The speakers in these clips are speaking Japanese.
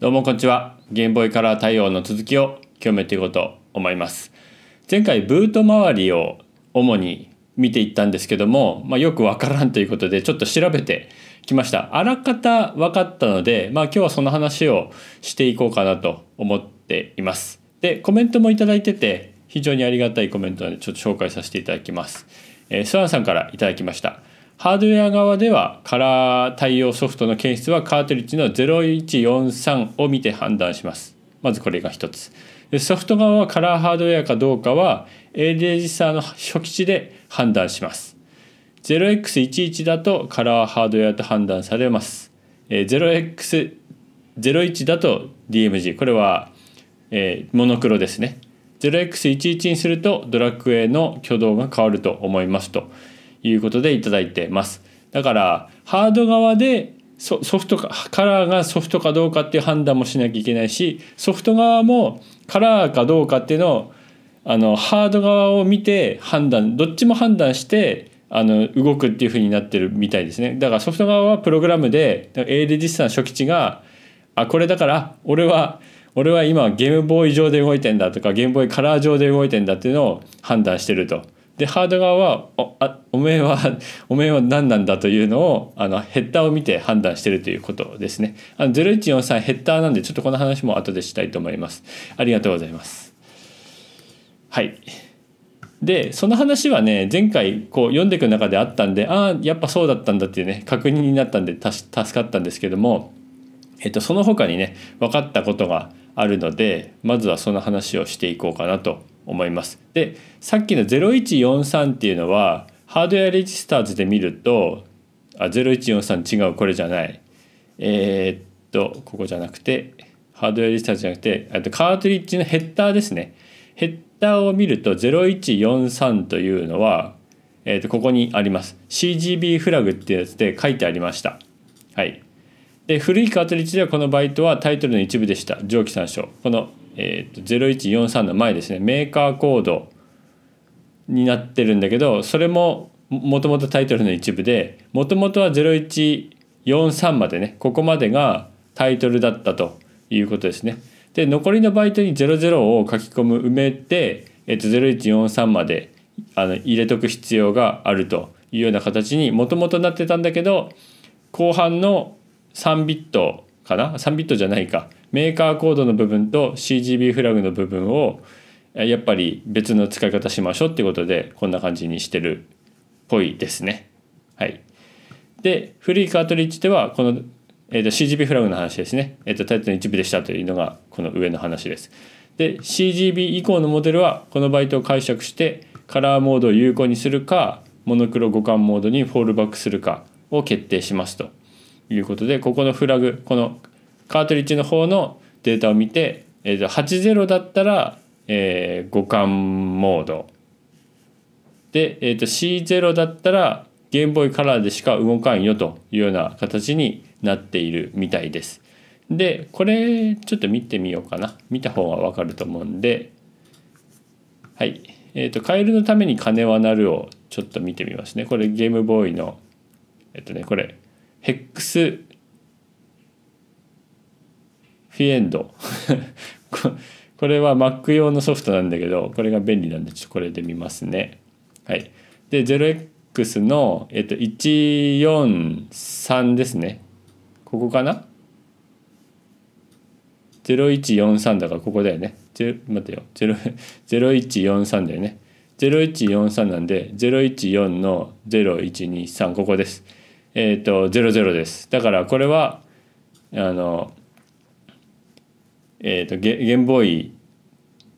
どうもこんにちは。ゲームボーイカラー対応の続きを今日もやっていこうと思います。前回ブート周りを主に見ていったんですけども、まあ、よくわからんということでちょっと調べてきました。あらかた分かったので、まあ、今日はその話をしていこうかなと思っています。で、コメントも頂いてて非常にありがたいコメントなのでちょっと紹介させていただきます。えー、スワンさんから頂きました。ハードウェア側ではカラー対応ソフトの検出はカートリッジの0143を見て判断します。まずこれが一つ。ソフト側はカラーハードウェアかどうかは A レジスターの初期値で判断します。0x11 だとカラーハードウェアと判断されます。0x01 だと DMG。これは、モノクロですね。0x11 にするとドラクエの挙動が変わると思いますと。いうことでいただいてます。だからハード側でソフトかカラーがソフトかどうかっていう判断もしなきゃいけないしソフト側もカラーかどうかっていうのをあのハード側を見て判断どっちも判断してあの動くっていう風になってるみたいですねだからソフト側はプログラムで A レジスタの初期値があこれだから俺は俺は今ゲームボーイ上で動いてんだとかゲームボーイカラー上で動いてんだっていうのを判断してると。でハード側はおあおめえは おめえは何なんだというのをあのヘッダーを見て判断しているということですねあの0143ヘッダーなんでちょっとこの話も後でしたいと思いますありがとうございますはいでその話はね前回こう読んでいく中であったんでああやっぱそうだったんだっていうね確認になったんで助かったんですけども、えっと、その他にね分かったことがあるのでまずはその話をしていこうかなと思います。でさっきの0143っていうのはハードウェアレジスターズで見るとあ0143違うこれじゃないえー、っとここじゃなくてハードウェアレジスターズじゃなくてとカートリッジのヘッダーですねヘッダーを見ると0143というのは、えー、っとここにあります CGB フラグっていうやつで書いてありましたはいで古いカートリッジではこのバイトはタイトルの一部でした上記参照このえー、と0143の前ですねメーカーコードになってるんだけどそれももともとタイトルの一部でもともとは0143までねここまでがタイトルだったということですね。で残りのバイトに00を書き込む埋めて、えっと、0143まであの入れとく必要があるというような形にもともとなってたんだけど後半の3ビットかな3ビットじゃないかメーカーコードの部分と CGB フラグの部分をやっぱり別の使い方しましょうっていうことでこんな感じにしてるっぽいですね。はい、で古いカートリッジではこの、えー、と CGB フラグの話ですね、えー、とタイトルの一部でしたというのがこの上の話です。で CGB 以降のモデルはこのバイトを解釈してカラーモードを有効にするかモノクロ互換モードにフォールバックするかを決定しますということでここのフラグこのカートリッジの方のデータを見て、えー、と80だったら、えー、互換モードで、えー、と C0 だったらゲームボーイカラーでしか動かんよというような形になっているみたいです。でこれちょっと見てみようかな見た方がわかると思うんではいえっ、ー、と「カエルのために金は鳴る」をちょっと見てみますねこれゲームボーイのえっ、とねこれヘックスフィエンド これは Mac 用のソフトなんだけどこれが便利なんでちょっとこれで見ますねはいで 0x の、えっと、143ですねここかな0143だからここだよね。待ってよ。0143 だよね。0143なんで014の0123ここです。えっ、ー、と00です。だからこれはあのえーと、ゲゲームボーイ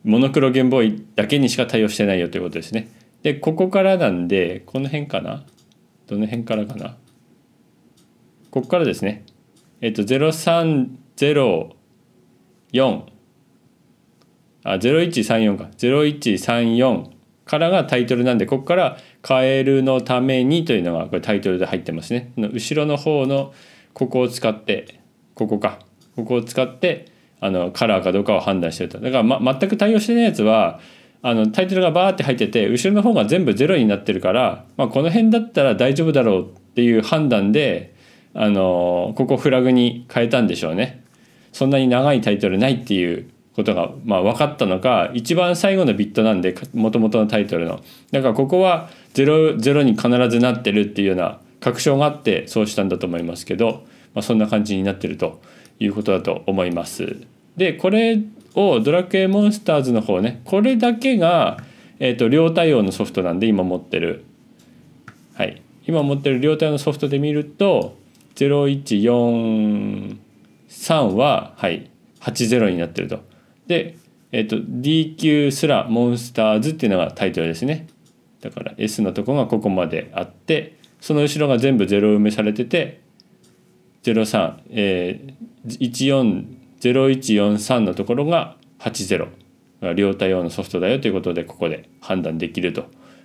モノクロゲームボーイだけにしか対応してないよということですねでここからなんでこの辺かなどの辺からかなここからですねえっ、ー、と0304あ0134か0134からがタイトルなんでここから「カエルのために」というのがこれタイトルで入ってますね後ろの方のここを使ってここかここを使ってあのカラーかどうかを判断してるとだから、ま、全く対応してないやつはあのタイトルがバーって入ってて後ろの方が全部ゼロになってるから、まあ、この辺だったら大丈夫だろうっていう判断であのここフラグに変えたんでしょうねそんなに長いタイトルないっていうことが、まあ、分かったのか一番最後のビットなんでもともとのタイトルのだからここは 0, 0に必ずなってるっていうような確証があってそうしたんだと思いますけど、まあ、そんな感じになってると。いうことだと思います。でこれをドラクエモンスターズの方ねこれだけが、えーと、両対応のソフトなんで今持ってるはい今持ってる両対応のソフトで見ると0143ははい80になってると。で、えーと、と DQ すらモンスターズっていうのがタイトルですね。だから S のとこがここまであってその後ろが全部0埋めされてて03、えー、140143のところが80が両対応のソフトだよということでここで判断できると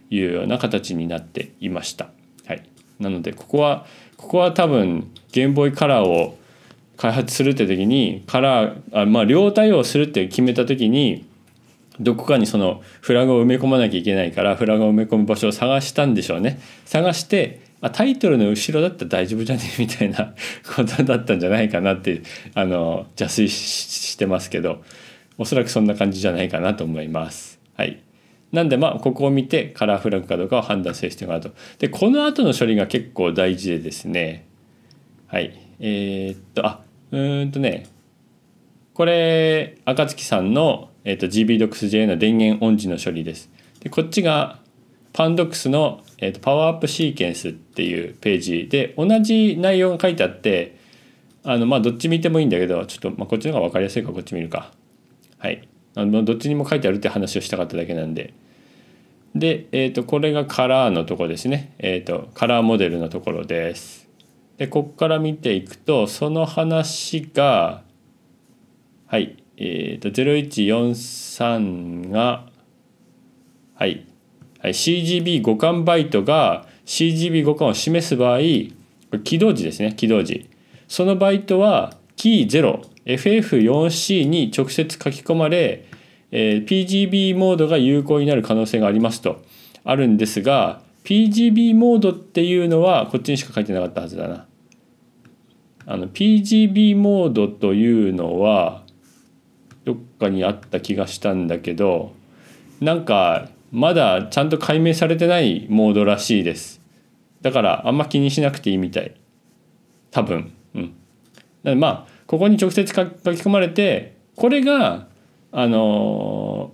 いうような形になっていました。はい、なのでここはここは多分ゲームボーイカラーを開発するって時にカラーあまあ両対応するって決めた時にどこかにそのフラグを埋め込まなきゃいけないからフラグを埋め込む場所を探したんでしょうね探してあタイトルの後ろだったら大丈夫じゃねみたいな ことだったんじゃないかなってあの邪推してますけどおそらくそんな感じじゃないかなと思います。はい、なんでまあここを見てカラーフラッグかどうかを判断するてもらうと。でこの後の処理が結構大事でですねはいえー、っとあうんとねこれ赤月さんの、えー、っと GBDOCSJ の電源オン時の処理です。でこっちがパンドックスのえーと、パワーアップシーケンスっていうページで同じ内容が書いてあってあのまあどっち見てもいいんだけどちょっと、まあ、こっちの方が分かりやすいからこっち見るかはいあのどっちにも書いてあるって話をしたかっただけなんでで、えーと、これがカラーのとこですね、えーと、カラーモデルのところですでこっから見ていくとその話がはいえっ、ー、と0143がはい CGB 互換バイトが CGB 互換を示す場合起動時ですね起動時そのバイトはキー 0FF4C に直接書き込まれ、え PGB モードが有効になる可能性がありますとあるんですが PGB モードっていうのはこっちにしか書いてなかったはずだなあの PGB モードというのはどっかにあった気がしたんだけどなんかまだちゃんと解明されてないモードらしいですだからあんま気にしなくていいみたい多分うんでまあここに直接書き込まれてこれがあの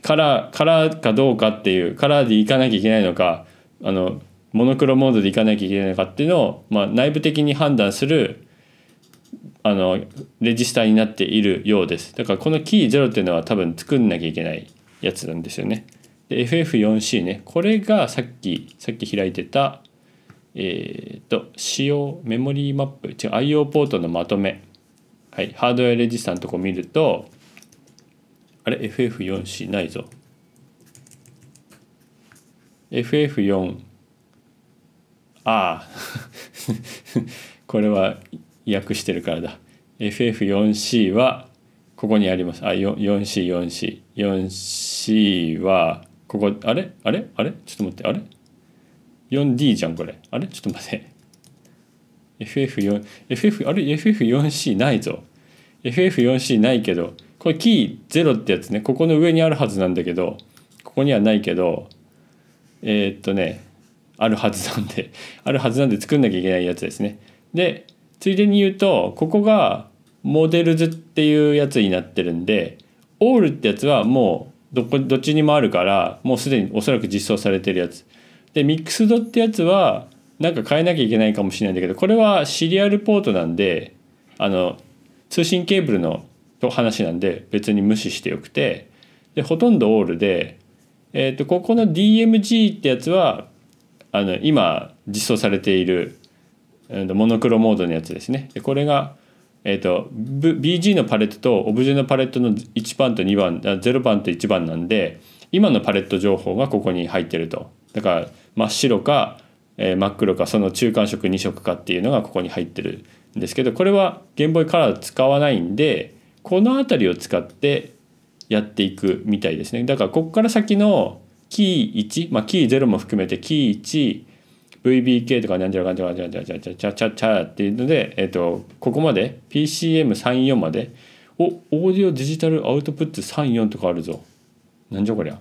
からからかどうかっていうからでいかなきゃいけないのかあのモノクロモードでいかなきゃいけないのかっていうのを、まあ、内部的に判断するあのレジスターになっているようですだからこのキー0っていうのは多分作んなきゃいけないやつなんですよねで FF4C ねこれがさっきさっき開いてたえー、っと使用メモリーマップ違う IO ポートのまとめ、はい、ハードウェアレジスタのとこ見るとあれ FF4C ないぞ FF4 ああ これは訳してるからだ FF4C はここにありますあ 4C4C4C はここあれあれあれちょっと待ってあれ ?4D じゃんこれあれちょっと待って FF4 FF あれ FF4C ないぞ FF4C ないけどこれキー0ってやつねここの上にあるはずなんだけどここにはないけどえー、っとねあるはずなんで あるはずなんで作んなきゃいけないやつですねでついでに言うとここがモデルズっていうやつになってるんでオールってやつはもうどこどっちにもあるからもうすでにおそらく実装されてるやつでミックスドってやつはなんか変えなきゃいけないかもしれないんだけどこれはシリアルポートなんであの通信ケーブルの話なんで別に無視してよくてでほとんどオールで、えー、とここの DMG ってやつはあの今実装されているモノクロモードのやつですねでこれがえーと、BG のパレットとオブジェのパレットの1番と2番0番と1番なんで今のパレット情報がここに入ってるとだから真っ白か、えー、真っ黒かその中間色2色かっていうのがここに入ってるんですけどこれはゲームボーイカラー使わないんでこの辺りを使ってやっていくみたいですねだからここから先のキー1、まあ、キー0も含めてキー1 VBK とかなんじゃらかんじゃらかんちゃらちゃちゃちゃちゃちゃっていうので、えっと、ここまで PCM34 までおオーディオデジタルアウトプット34とかあるぞなんじゃこりゃ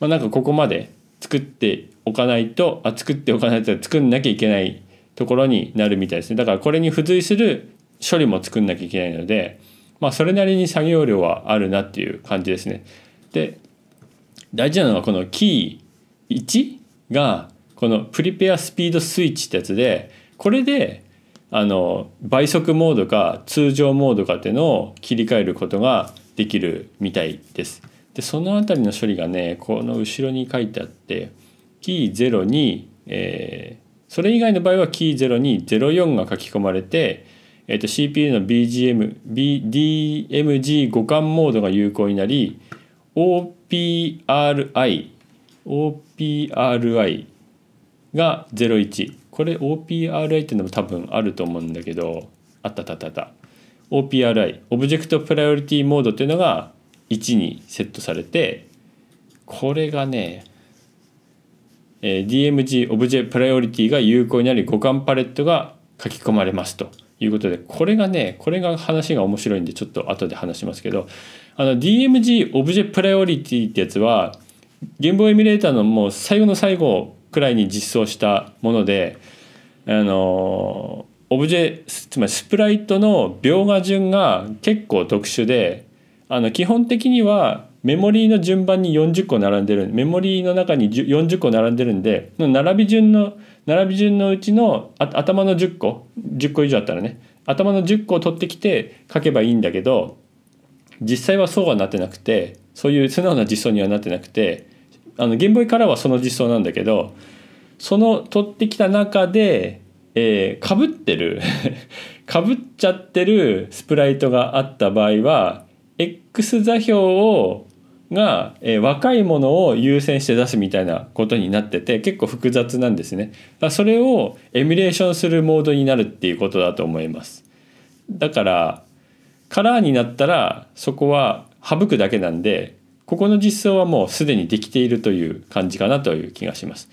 まあなんかここまで作っておかないとあ作っておかないと作んなきゃいけないところになるみたいですねだからこれに付随する処理も作んなきゃいけないのでまあそれなりに作業量はあるなっていう感じですねで大事なのはこのキー1がこのプリペアスピードスイッチってやつでこれであの倍速モードか通常モードかっていうのを切り替えることができるみたいです。でその辺りの処理がねこの後ろに書いてあってキー0に、えー、それ以外の場合はキー0に04が書き込まれて、えーと、CPU の BGM、BDMG 互換モードが有効になり OPRI OPRI が01これ OPRI っていうのも多分あると思うんだけどあったあったあった OPRI オブジェクトプライオリティモードっていうのが1にセットされてこれがね、えー、DMG オブジェプライオリティが有効になり互換パレットが書き込まれますということでこれがねこれが話が面白いんでちょっと後で話しますけどあの DMG オブジェプライオリティってやつは言語エミュレーターのもう最後の最後くらいに実装したものであのオブジェつまりスプライトの描画順が結構特殊であの基本的にはメモリーの順番に40個並んでるメモリーの中に40個並んでるんで並び順の並び順のうちの頭の10個10個以上あったらね頭の10個を取ってきて書けばいいんだけど実際はそうはなってなくてそういう素直な実装にはなってなくてあのゲームボーイからはその実装なんだけどその取ってきた中で、えー、かぶってるかぶ っちゃってるスプライトがあった場合は X 座標をが、えー、若いものを優先して出すみたいなことになってて結構複雑なんですね。だそれをエミュレーションするモードになるっていうことだと思います。だからカラーになったらそこは省くだけなんでここの実装はもうすでにできているという感じかなという気がします。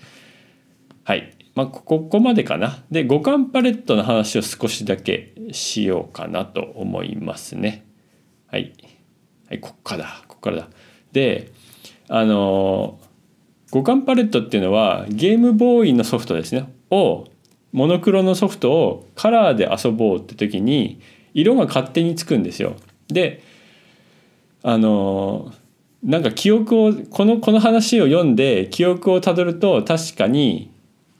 はい。まあ、ここまでかな。で、五感パレットの話を少しだけしようかなと思いますね。はい。はい、こっからだ、こっからだ。で、あの五感パレットっていうのはゲームボーイのソフトですね。を、モノクロのソフトをカラーで遊ぼうって時に、色が勝手につくんですよ。で、あのーなんか記憶をこのこの話を読んで記憶をたどると確かに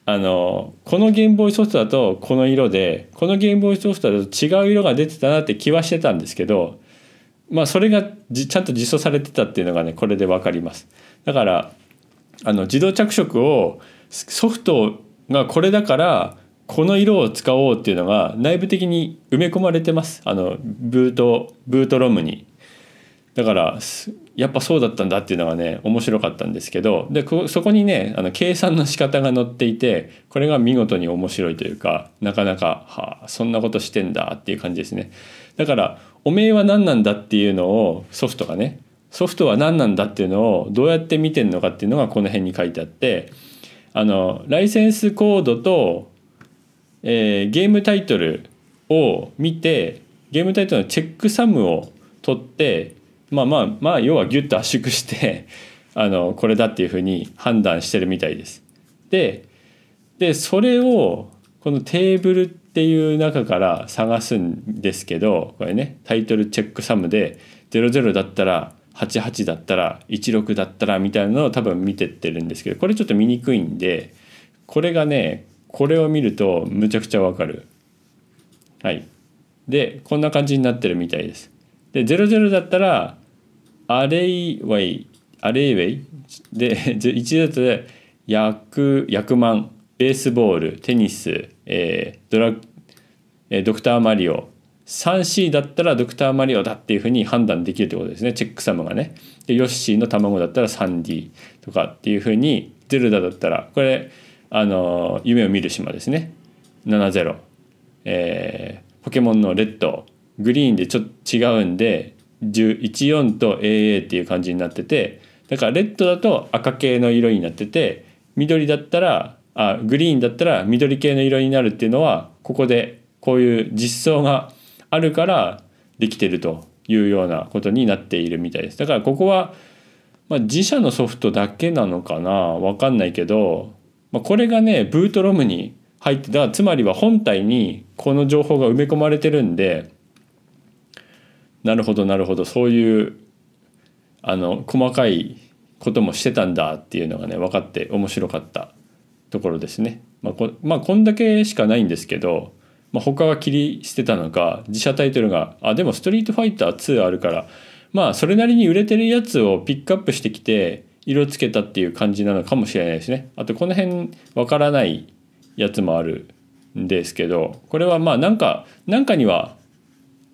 あのこのゲームボーイソフトだとこの色でこのゲームボーイソフトだと違う色が出てたなって気はしてたんですけどまあそれがちゃんと実装されてたっていうのがねこれで分かります。だからあの自動着色をソフトがこれだからこの色を使おうっていうのが内部的に埋め込まれてますあのブートブートロムにだからやっぱそうだったんだっていうのがね面白かったんですけどでそこにねあの計算の仕方が載っていてこれが見事に面白いというかなかなかはあそんなことしてんだっていう感じですねだからおめえは何なんだっていうのをソフトがねソフトは何なんだっていうのをどうやって見てんのかっていうのがこの辺に書いてあってあのライセンスコードと、えー、ゲームタイトルを見てゲームタイトルのチェックサムを取ってまあまあまあ要はギュッと圧縮して あのこれだっていうふうに判断してるみたいです。ででそれをこのテーブルっていう中から探すんですけどこれねタイトルチェックサムで00だったら88だったら16だったらみたいなのを多分見てってるんですけどこれちょっと見にくいんでこれがねこれを見るとむちゃくちゃわかる。はい。でこんな感じになってるみたいです。で00だったらアレイウェイアレイウェイで1ずつで薬薬満ベースボールテニス、えー、ドラえドクターマリオ 3C だったらドクターマリオだっていうふうに判断できるってことですねチェックサムがねでヨッシーの卵だったら 3D とかっていうふうにゼルダだったらこれあの夢を見る島ですね70、えー、ポケモンのレッドグリーンでちょっと違うんで14と AA っていう感じになっててだからレッドだと赤系の色になってて緑だったらあグリーンだったら緑系の色になるっていうのはここでこういう実装があるからできてるというようなことになっているみたいです。だからここは、まあ、自社のソフトだけなのかなわかんないけど、まあ、これがねブートロムに入ってたつまりは本体にこの情報が埋め込まれてるんでなるほどなるほどそういうあの細かいこともしてたんだっていうのがね分かって面白かったところですね。まあこまあ、こんだけしかないんですけど、まあ、他は切り捨てたのか自社タイトルがあでも「ストリートファイター2」あるからまあそれなりに売れてるやつをピックアップしてきて色つけたっていう感じなのかもしれないですね。あとこの辺わからないやつもあるんですけどこれはまあなんかなんかには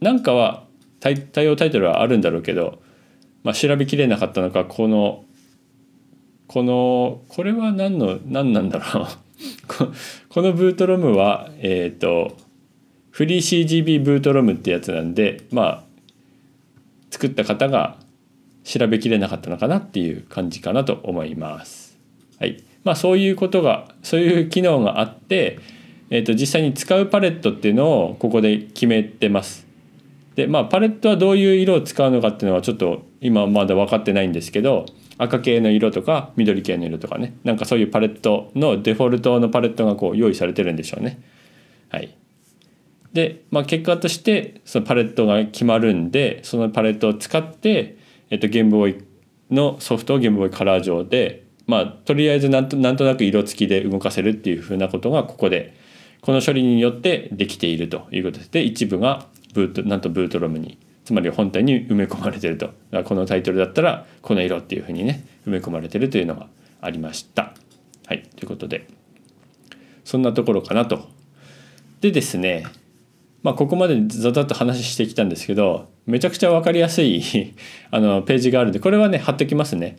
なんかは対応タイトルはあるんだろうけど、まあ、調べきれなかったのかこのこのこれは何の何なんだろう このブートロムはえっ、ー、とフリー CGB ブートロムってやつなんでまあ作った方が調べきれなかったのかなっていう感じかなと思います。はいまあ、そういうことがそういう機能があって、えー、と実際に使うパレットっていうのをここで決めてます。でまあパレットはどういう色を使うのかっていうのはちょっと今まだ分かってないんですけど赤系の色とか緑系の色とかねなんかそういうパレットのデフォルトのパレットがこう用意されてるんでしょうね。はい、で、まあ、結果としてそのパレットが決まるんでそのパレットを使って、えっと、ゲームボーイのソフトをゲームボーイカラー上で、まあ、とりあえずなんとなんとなく色付きで動かせるっていうふうなことがここでこの処理によってできているということで一部がブートなんとブートロムにつまり本体に埋め込まれてるとこのタイトルだったらこの色っていうふうにね埋め込まれてるというのがありました。はいということでそんなところかなと。でですねまあ、ここまでざざっと話してきたんですけどめちゃくちゃ分かりやすい あのページがあるんでこれはね貼っときますね。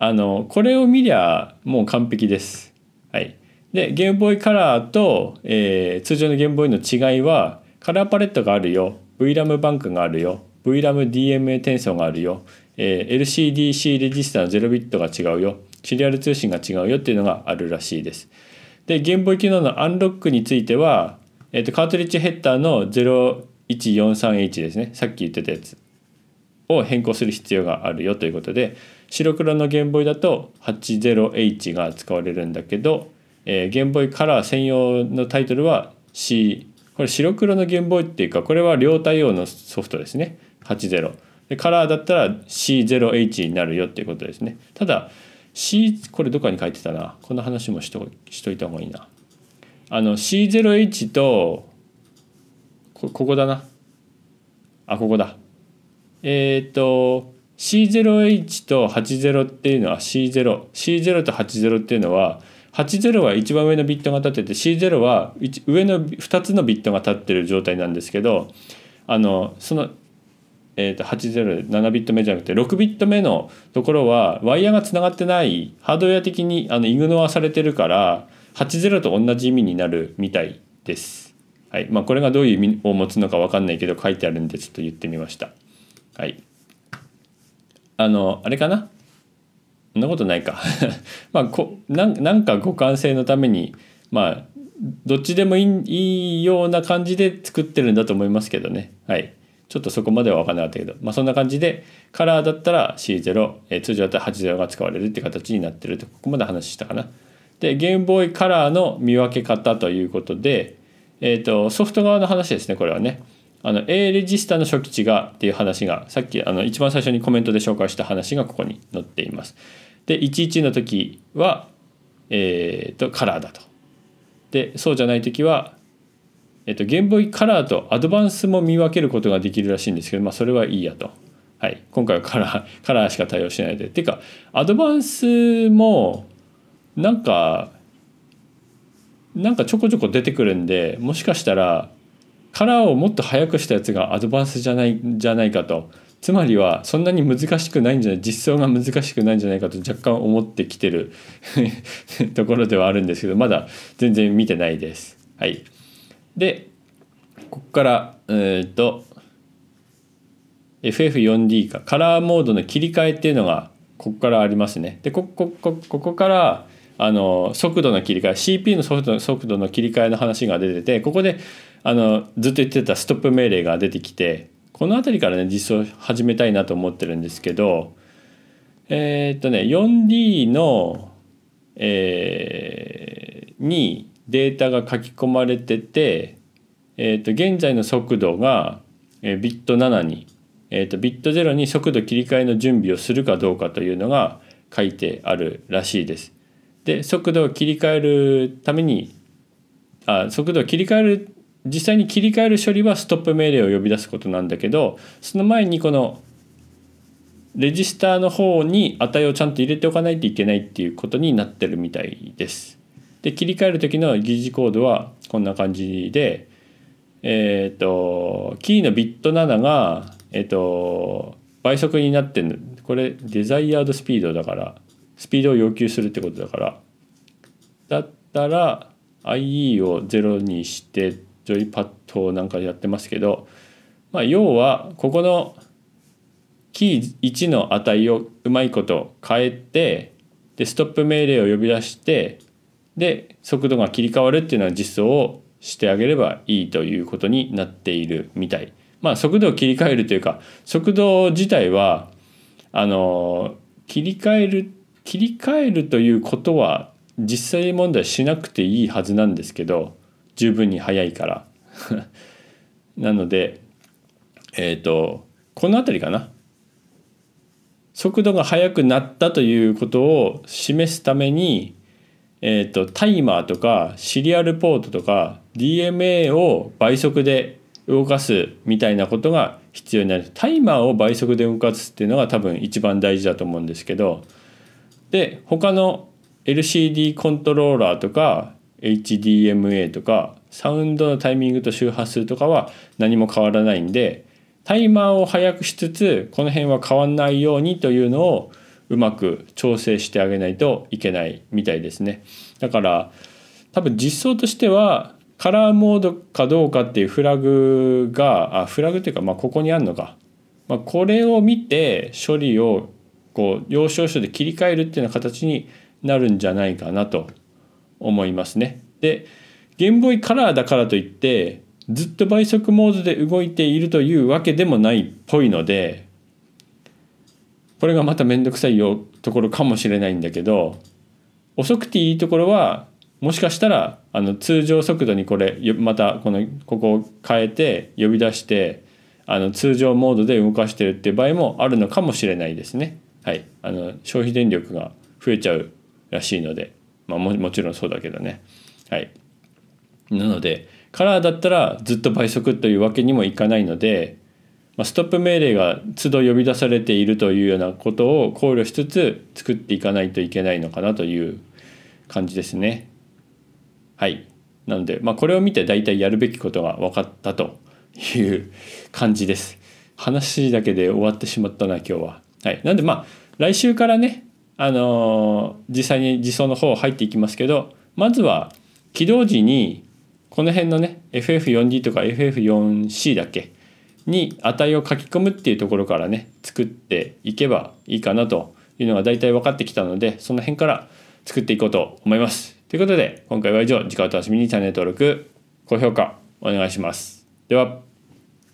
あのこれを見りゃもう完璧です。はい、でゲームボーイカラーと、えー、通常のゲームボーイの違いはカラーパレットがあるよ VRAM バンクがあるよ VRAMDMA 転送があるよ、えー、LCDC レジスタの0ビットが違うよシリアル通信が違うよっていうのがあるらしいですでゲームボーイ機能のアンロックについては、えーと、カートリッジヘッダーの 0143H ですねさっき言ってたやつを変更する必要があるよということで白黒のゲームボーイだと 80H が使われるんだけど、えー、ゲームボーイカラー専用のタイトルは C これ白黒のゲームボーイっていうかこれは両対応のソフトですね80でカラーだったら C0H になるよっていうことですねただ C これどっかに書いてたなこの話もしとしといた方がいいなあの C0H とここだなあここだえっ、ー、と C0H と80っていうのは C0C0 と80っていうのは80は一番上のビットが立ってて C0 は上の2つのビットが立ってる状態なんですけどあのその、えー、と807ビット目じゃなくて6ビット目のところはワイヤーがつながってないハードウェア的にあのイグノアされてるから80と同じ意味になるみたいです。はいまあ、これがどういう意味を持つのか分かんないけど書いてあるんでちょっと言ってみました。はい、あのあれかなそんなことないか まあこなんか互換性のためにまあどっちでもいいような感じで作ってるんだと思いますけどねはいちょっとそこまでは分かんなかったけどまあそんな感じでカラーだったら C0、えー、通常だったら80が使われるって形になってるとここまで話したかなでゲームボーイカラーの見分け方ということで、えーと、とソフト側の話ですねこれはねあの A レジスタの初期値がっていう話がさっきあの一番最初にコメントで紹介した話がここに載っています。で11の時は、えーと、カラーだと。でそうじゃない時は、えーと、とゲームボーイカラーとアドバンスも見分けることができるらしいんですけど、まあ、それはいいやと。はい、今回はカラーカラーしか対応しないで。っていうかアドバンスもなんかなんかちょこちょこ出てくるんでもしかしたらカラーをもっと早くしたやつがアドバンスじゃないじゃないかとつまりはそんなに難しくないんじゃない実装が難しくないんじゃないかと若干思ってきてる ところではあるんですけどまだ全然見てないです。はい、でここからえっと FF4D かカラーモードの切り替えっていうのがここからありますね。でこここここからあの速度の切り替え CPU のの速度の切り替えの話が出ててここであのずっと言ってたストップ命令が出てきてこの辺りからね実装始めたいなと思ってるんですけどえー、っとね 4D の、えー、にデータが書き込まれてて、えー、っと現在の速度が、えビット7に、えっとビット0に速度切り替えの準備をするかどうかというのが書いてあるらしいです。で速度を切り替えるためにあ速度を切り替える実際に切り替える処理はストップ命令を呼び出すことなんだけどその前にこのレジスターの方に値をちゃんと入れておかないといけないっていうことになってるみたいです。で切り替える時の疑似コードはこんな感じでえっ、ー、とキーのビット7がえっ、ー、と倍速になってるこれデザイアードスピードだからスピードを要求するってことだからだったら IE を0にしてジョイパッドなんかでやってますけど、まあ、要はここのキー1の値をうまいこと変えてでストップ命令を呼び出してで速度が切り替わるっていうのは実装をしてあげればいいということになっているみたい。まあ、速度を切り替えるというか速度自体はあの切り替える切り替えるということは実際問題しなくていいはずなんですけど十分に早いから なのでえっ、ー、とこの辺りかな速度が速くなったということを示すために、えーと、とタイマーとかシリアルポートとか DMA を倍速で動かすみたいなことが必要になるタイマーを倍速で動かすっていうのが多分一番大事だと思うんですけどで他の LCD コントローラーとか HDMA とかサウンドのタイミングと周波数とかは何も変わらないんでタイマーを速くしつつこの辺は変わんないようにというのをうまく調整してあげないといけないみたいですねだから多分実装としてはカラーモードかどうかっていうフラグがあフラグっていうかまあここにあるのか、まあ、これを見て処理をこう要所要所で切り替えるっていうような形になるんじゃないかなと思いますね。でゲームボーイカラーだからといってずっと倍速モードで動いているというわけでもないっぽいのでこれがまた面倒くさいよところかもしれないんだけど遅くていいところはもしかしたらあの通常速度にこれまたこのここを変えて呼び出してあの通常モードで動かしてるっていう場合もあるのかもしれないですね。はい、あの消費電力が増えちゃうらしいのでまあ、ももちろんそうだけどねはいなのでカラーだったらずっと倍速というわけにもいかないので、まあ、ストップ命令が都度呼び出されているというようなことを考慮しつつ作っていかないといけないのかなという感じですねはいなので、まあ、これを見て大体やるべきことが分かったという感じです話だけで終わってしまったな今日ははいなんでまあ来週からねあの実際に実装の方入っていきますけどまずは起動時にこの辺のね FF4D とか FF4C だけに値を書き込むっていうところからね作っていけばいいかなというのが大体分かってきたのでその辺から作っていこうと思います。ということで今回は以上次回お楽しみにチャンネル登録高評価お願いします。では